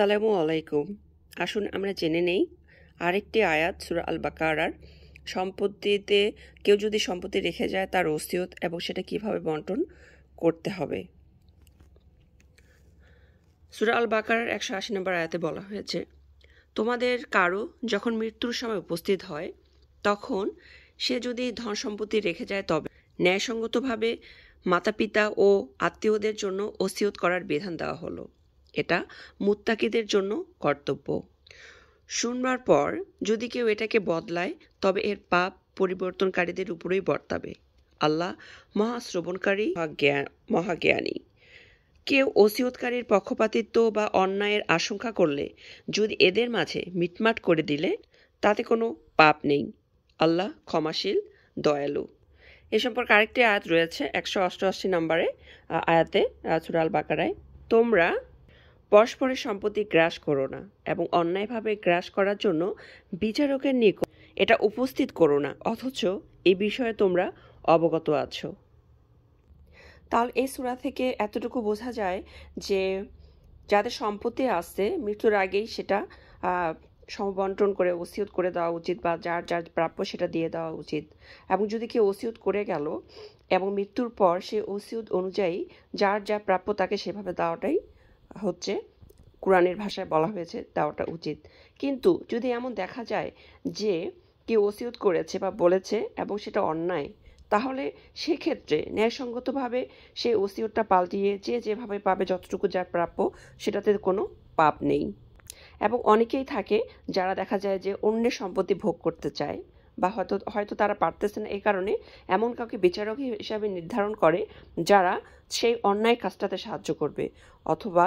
সালামু আলাইকুম আসুন আমরা জেনে নেই আরেকটি আয়াত সুরা আল বাকারার সম্পত্তিতে কেউ যদি সম্পত্তি রেখে যায় তার ওসিয়ত এবং সেটা কিভাবে বন্টন করতে হবে সুরা আল বাকারার একশো আশি নম্বর আয়াতে বলা হয়েছে তোমাদের কারো যখন মৃত্যুর সময় উপস্থিত হয় তখন সে যদি ধন সম্পত্তি রেখে যায় তবে ন্যায়সঙ্গতভাবে মাতা পিতা ও আত্মীয়দের জন্য ওসিয়ত করার বিধান দেওয়া হলো এটা মুত্তাকিদের জন্য কর্তব্য শুনবার পর যদি কেউ এটাকে বদলায় তবে এর পাপ পরিবর্তনকারীদের উপরেই বর্তাবে আল্লাহ মহাশ্রবণকারী মহাজ্ঞানী কেউ ওসিয়তকারীর পক্ষপাতিত্ব বা অন্যায়ের আশঙ্কা করলে যদি এদের মাঝে মিটমাট করে দিলে তাতে কোনো পাপ নেই আল্লাহ ক্ষমাশীল দয়ালু এ সম্পর্কে আরেকটি আয়াত রয়েছে একশো অষ্টআশি নম্বরে আয়াতে সুরাল বাকারায় তোমরা পরস্পরের সম্পত্তি গ্রাস করো না এবং অন্যায়ভাবে গ্রাস করার জন্য বিচারকের নিকট এটা উপস্থিত করো না অথচ এ বিষয়ে তোমরা অবগত আছো তাহলে এই সুরা থেকে এতটুকু বোঝা যায় যে যাদের সম্পত্তি আছে মৃত্যুর আগেই সেটা সমবন্টন করে ওসিয়ত করে দেওয়া উচিত বা যার যার প্রাপ্য সেটা দিয়ে দেওয়া উচিত এবং যদি কেউ ওসিয়ত করে গেল এবং মৃত্যুর পর সে ওসিয়ত অনুযায়ী যার যা প্রাপ্য তাকে সেভাবে দেওয়াটাই হচ্ছে কোরআনের ভাষায় বলা হয়েছে দেওয়াটা উচিত কিন্তু যদি এমন দেখা যায় যে কেউ ওসিয়ত করেছে বা বলেছে এবং সেটা অন্যায় তাহলে সেক্ষেত্রে ন্যায়সঙ্গতভাবে সেই ওসিয়তটা পাল্টিয়ে যে যেভাবে পাবে যতটুকু যার প্রাপ্য সেটাতে কোনো পাপ নেই এবং অনেকেই থাকে যারা দেখা যায় যে অন্যের সম্পত্তি ভোগ করতে চায় বা হয়তো হয়তো তারা পারতেছে না এই কারণে এমন কাউকে বিচারক হিসাবে নির্ধারণ করে যারা সেই অন্যায় কাজটাতে সাহায্য করবে অথবা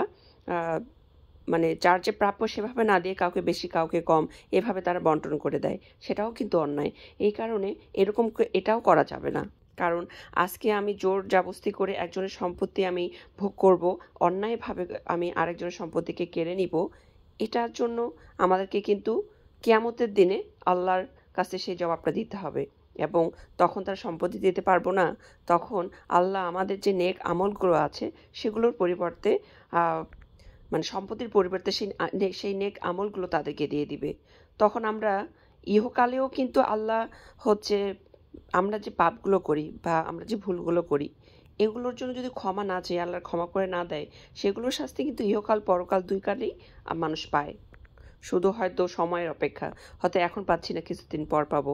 মানে যার যে প্রাপ্য সেভাবে না দিয়ে কাউকে বেশি কাউকে কম এভাবে তারা বন্টন করে দেয় সেটাও কিন্তু অন্যায় এই কারণে এরকম এটাও করা যাবে না কারণ আজকে আমি জোর জাবস্তি করে একজনের সম্পত্তি আমি ভোগ করব অন্যায়ভাবে আমি আরেকজনের সম্পত্তিকে কেড়ে নিব এটার জন্য আমাদেরকে কিন্তু কেয়ামতের দিনে আল্লাহর কাছে সেই জবাবটা দিতে হবে এবং তখন তার সম্পত্তি দিতে পারবো না তখন আল্লাহ আমাদের যে নেক আমলগুলো আছে সেগুলোর পরিবর্তে মানে সম্পত্তির পরিবর্তে সেই সেই নেক আমলগুলো তাদেরকে দিয়ে দিবে তখন আমরা ইহকালেও কিন্তু আল্লাহ হচ্ছে আমরা যে পাপগুলো করি বা আমরা যে ভুলগুলো করি এগুলোর জন্য যদি ক্ষমা না চাই আল্লাহর ক্ষমা করে না দেয় সেগুলোর শাস্তি কিন্তু ইহকাল পরকাল দুই কালেই মানুষ পায় শুধু হয়তো সময়ের অপেক্ষা হয়তো এখন পাচ্ছি না কিছুদিন পর পাবো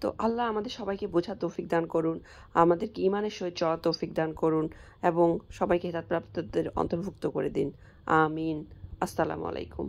তো আল্লাহ আমাদের সবাইকে বোঝা তৌফিক দান করুন আমাদেরকে ইমানের সহিত চলা তৌফিক দান করুন এবং সবাইকে প্রাপ্তদের অন্তর্ভুক্ত করে দিন আমিন আসসালামু আলাইকুম